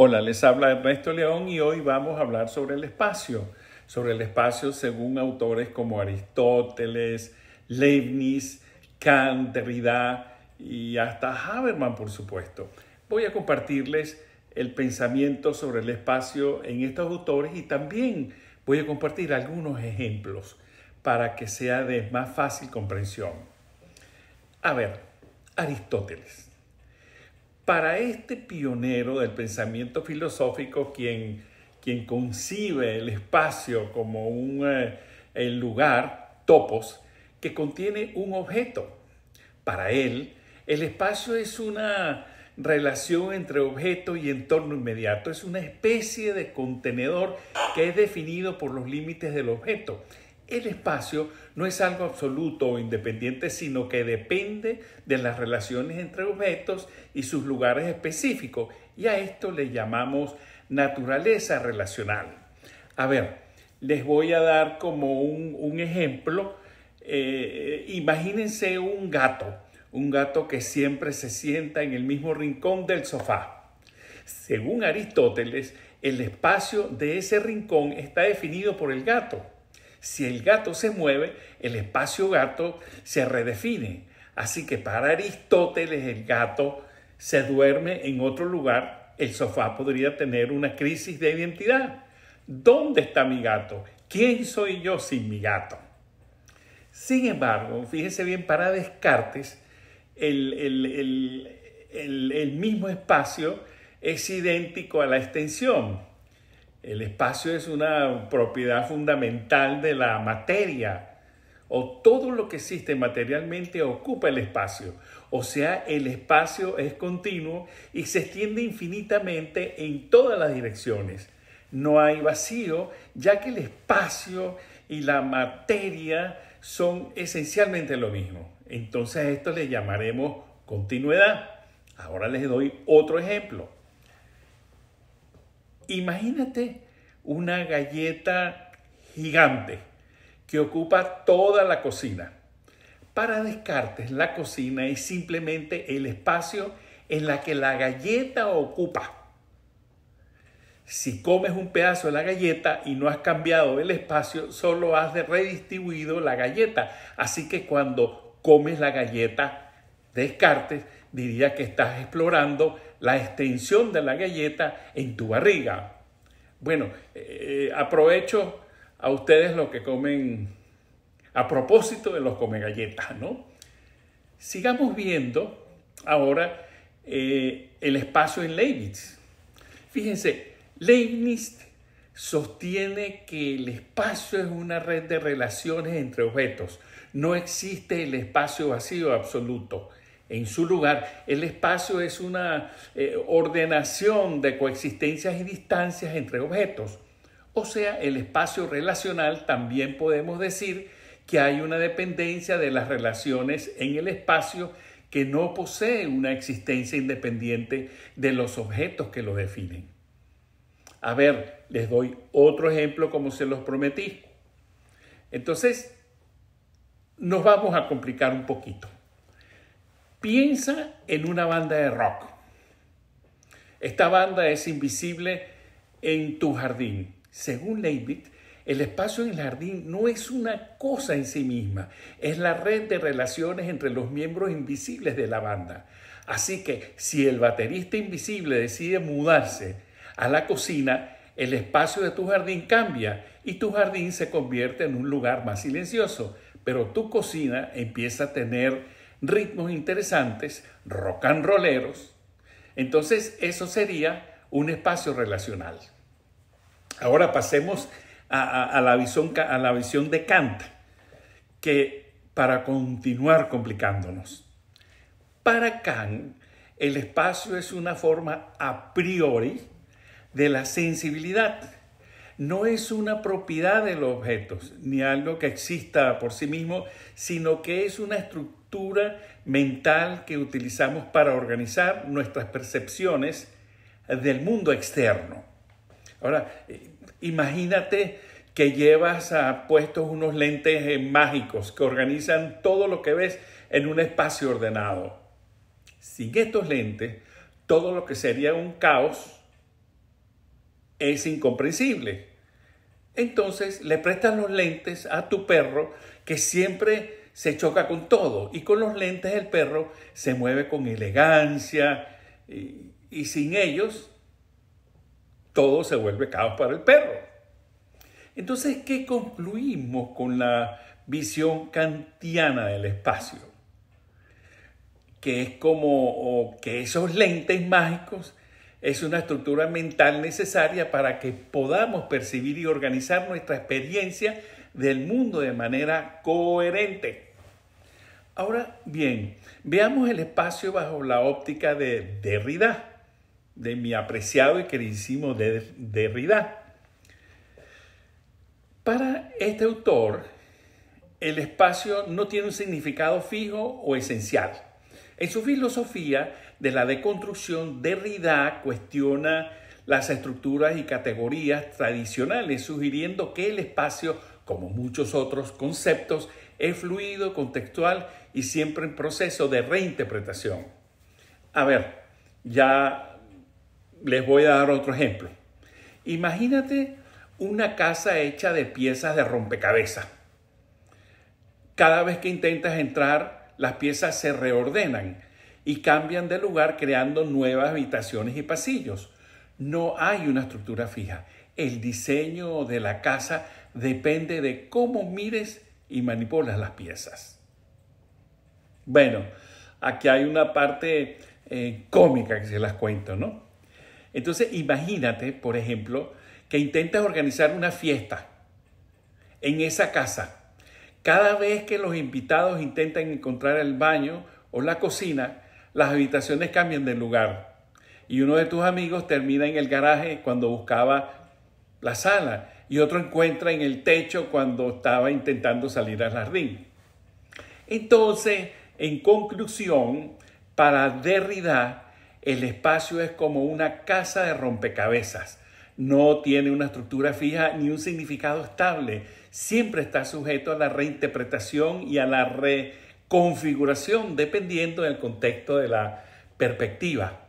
Hola, les habla Ernesto León y hoy vamos a hablar sobre el espacio, sobre el espacio según autores como Aristóteles, Leibniz, Kant, Derrida y hasta Habermas, por supuesto. Voy a compartirles el pensamiento sobre el espacio en estos autores y también voy a compartir algunos ejemplos para que sea de más fácil comprensión. A ver, Aristóteles para este pionero del pensamiento filosófico, quien, quien concibe el espacio como un eh, el lugar, topos, que contiene un objeto. Para él, el espacio es una relación entre objeto y entorno inmediato, es una especie de contenedor que es definido por los límites del objeto el espacio no es algo absoluto o independiente, sino que depende de las relaciones entre objetos y sus lugares específicos, y a esto le llamamos naturaleza relacional. A ver, les voy a dar como un, ejemplo. Eh, imagínense un gato, un gato que siempre se sienta en el mismo rincón del sofá. Según Aristóteles, el espacio de ese rincón está definido por el gato. Si el gato se mueve, el espacio gato se redefine. Así que para Aristóteles el gato se duerme en otro lugar, el sofá podría tener una crisis de identidad. ¿Dónde está mi gato? ¿Quién soy yo sin mi gato? Sin embargo, fíjese bien, para Descartes, el, el mismo espacio es idéntico a la extensión. El espacio es una propiedad fundamental de la materia, o todo lo que existe materialmente ocupa el espacio. O sea, el espacio es continuo y se extiende infinitamente en todas las direcciones. No hay vacío, ya que el espacio y la materia son esencialmente lo mismo. Entonces esto le llamaremos continuidad. Ahora les doy otro ejemplo. Imagínate una galleta gigante que ocupa toda la cocina. Para Descartes, la cocina es simplemente el espacio en la que la galleta ocupa. Si comes un pedazo de la galleta y no has cambiado el espacio, solo has redistribuido la galleta. Así que cuando comes la galleta, Descartes diría que estás explorando la extensión de la galleta en tu barriga. Bueno, eh, aprovecho a ustedes lo que comen a propósito de los come galletas, ¿no? Sigamos viendo ahora eh, el espacio en Leibniz. Fíjense, Leibniz sostiene que el espacio es una red de relaciones entre objetos. No existe el espacio vacío absoluto en su lugar. El espacio es una eh, ordenación de coexistencias y distancias entre objetos. O sea, el espacio relacional también podemos decir que hay una dependencia de las relaciones en el espacio que no posee una existencia independiente de los objetos que lo definen. A ver, les doy otro ejemplo como se los prometí. Entonces, nos vamos a complicar un poquito. Piensa en una banda de rock. Esta banda es invisible en tu jardín. Según Leibniz, el espacio en el jardín no es una cosa en sí misma, es la red de relaciones entre los miembros invisibles de la banda. Así que si el baterista invisible decide mudarse a la cocina, el espacio de tu jardín cambia y tu jardín se convierte en un lugar más silencioso, pero tu cocina empieza a tener ritmos interesantes, rock and rolleros, entonces eso sería un espacio relacional. Ahora pasemos a, la, visión, a la visión de Kant, que para continuar complicándonos, para Kant el espacio es una forma a priori de la sensibilidad no es una propiedad de los objetos, ni algo que exista por sí mismo, sino que es una estructura mental que utilizamos para organizar nuestras percepciones del mundo externo. Ahora, imagínate que llevas puestos unos lentes eh, mágicos que organizan todo lo que ves en un espacio ordenado. Sin estos lentes, todo lo que sería un caos es incomprensible. Entonces le prestas los lentes a tu perro que siempre se choca con todo y con los lentes el perro se mueve con elegancia y, sin ellos todo se vuelve caos para el perro. Entonces, ¿qué concluimos con la visión kantiana del espacio? Que es como que esos lentes mágicos es una estructura mental necesaria para que podamos percibir y organizar nuestra experiencia del mundo de manera coherente. Ahora bien, veamos el espacio bajo la óptica de Derrida, de mi apreciado y queridísimo Derrida. Para este autor, el espacio no tiene un significado fijo o esencial en su filosofía de la deconstrucción, Derrida cuestiona las estructuras y categorías tradicionales, sugiriendo que el espacio, como muchos otros conceptos, es fluido, contextual y siempre en proceso de reinterpretación. A ver, ya les voy a dar otro ejemplo. Imagínate una casa hecha de piezas de rompecabezas. Cada vez que intentas entrar, las piezas se reordenan y cambian de lugar creando nuevas habitaciones y pasillos. No hay una estructura fija. El diseño de la casa depende de cómo mires y manipulas las piezas. Bueno, aquí hay una parte eh, cómica que se las cuento, ¿no? Entonces, imagínate, por ejemplo, que intentas organizar una fiesta en esa casa cada vez que los invitados intentan encontrar el baño o la cocina, las habitaciones cambian de lugar. Y uno de tus amigos termina en el garaje cuando buscaba la sala y otro encuentra en el techo cuando estaba intentando salir al jardín. Entonces, en conclusión, para Derrida, el espacio es como una casa de rompecabezas no tiene una estructura fija ni un significado estable. Siempre está sujeto a la reinterpretación y a la reconfiguración dependiendo del contexto de la perspectiva.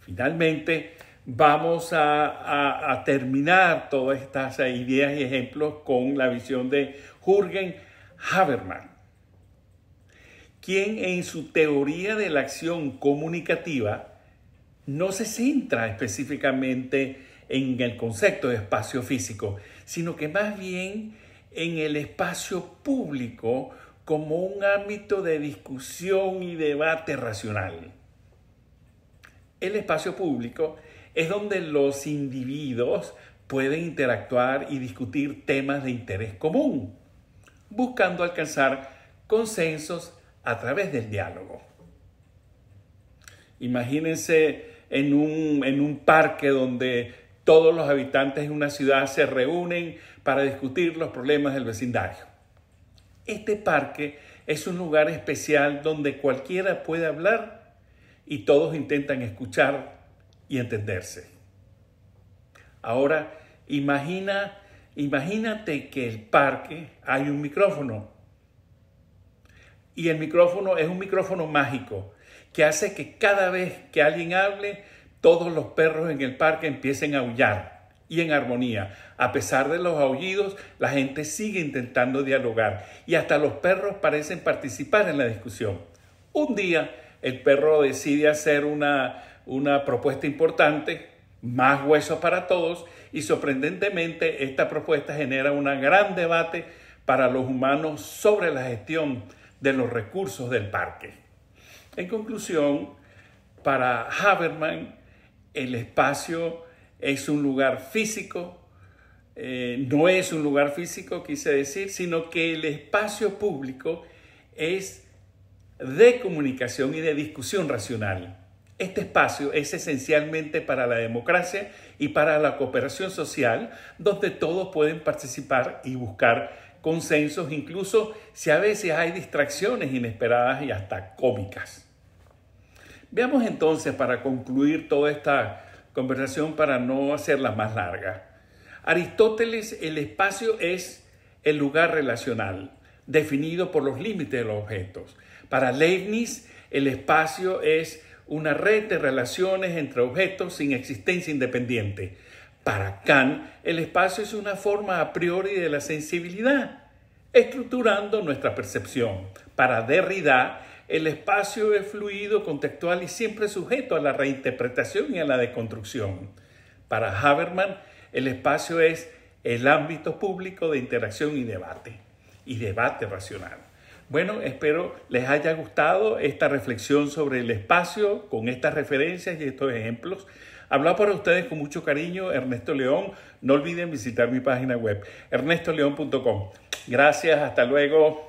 Finalmente, vamos a, terminar todas estas ideas y ejemplos con la visión de Jürgen Habermann, quien en su teoría de la acción comunicativa no se centra específicamente en el concepto de espacio físico, sino que más bien en el espacio público como un ámbito de discusión y debate racional. El espacio público es donde los individuos pueden interactuar y discutir temas de interés común, buscando alcanzar consensos a través del diálogo. Imagínense en un, parque donde todos los habitantes de una ciudad se reúnen para discutir los problemas del vecindario. Este parque es un lugar especial donde cualquiera puede hablar y todos intentan escuchar y entenderse. Ahora, imagínate que el parque hay un micrófono y el micrófono es un micrófono mágico que hace que cada vez que alguien hable, todos los perros en el parque empiecen a aullar y en armonía. A pesar de los aullidos, la gente sigue intentando dialogar y hasta los perros parecen participar en la discusión. Un día el perro decide hacer una, una propuesta importante, más huesos para todos, y sorprendentemente esta propuesta genera un gran debate para los humanos sobre la gestión de los recursos del parque. En conclusión, para Haberman, el espacio es un lugar físico, eh, no es un lugar físico, quise decir, sino que el espacio público es de comunicación y de discusión racional. Este espacio es esencialmente para la democracia y para la cooperación social, donde todos pueden participar y buscar consensos, incluso si a veces hay distracciones inesperadas y hasta cómicas. Veamos entonces, para concluir toda esta conversación, para no hacerla más larga. Aristóteles, el espacio es el lugar relacional, definido por los límites de los objetos. Para Leibniz, el espacio es una red de relaciones entre objetos sin existencia independiente. Para Kant, el espacio es una forma a priori de la sensibilidad, estructurando nuestra percepción. Para Derrida, el espacio es fluido, contextual y siempre sujeto a la reinterpretación y a la deconstrucción. Para Haberman, el espacio es el ámbito público de interacción y debate, y debate racional. Bueno, espero les haya gustado esta reflexión sobre el espacio con estas referencias y estos ejemplos. Habla para ustedes con mucho cariño, Ernesto León. No olviden visitar mi página web, ernestoleón.com. Gracias, hasta luego.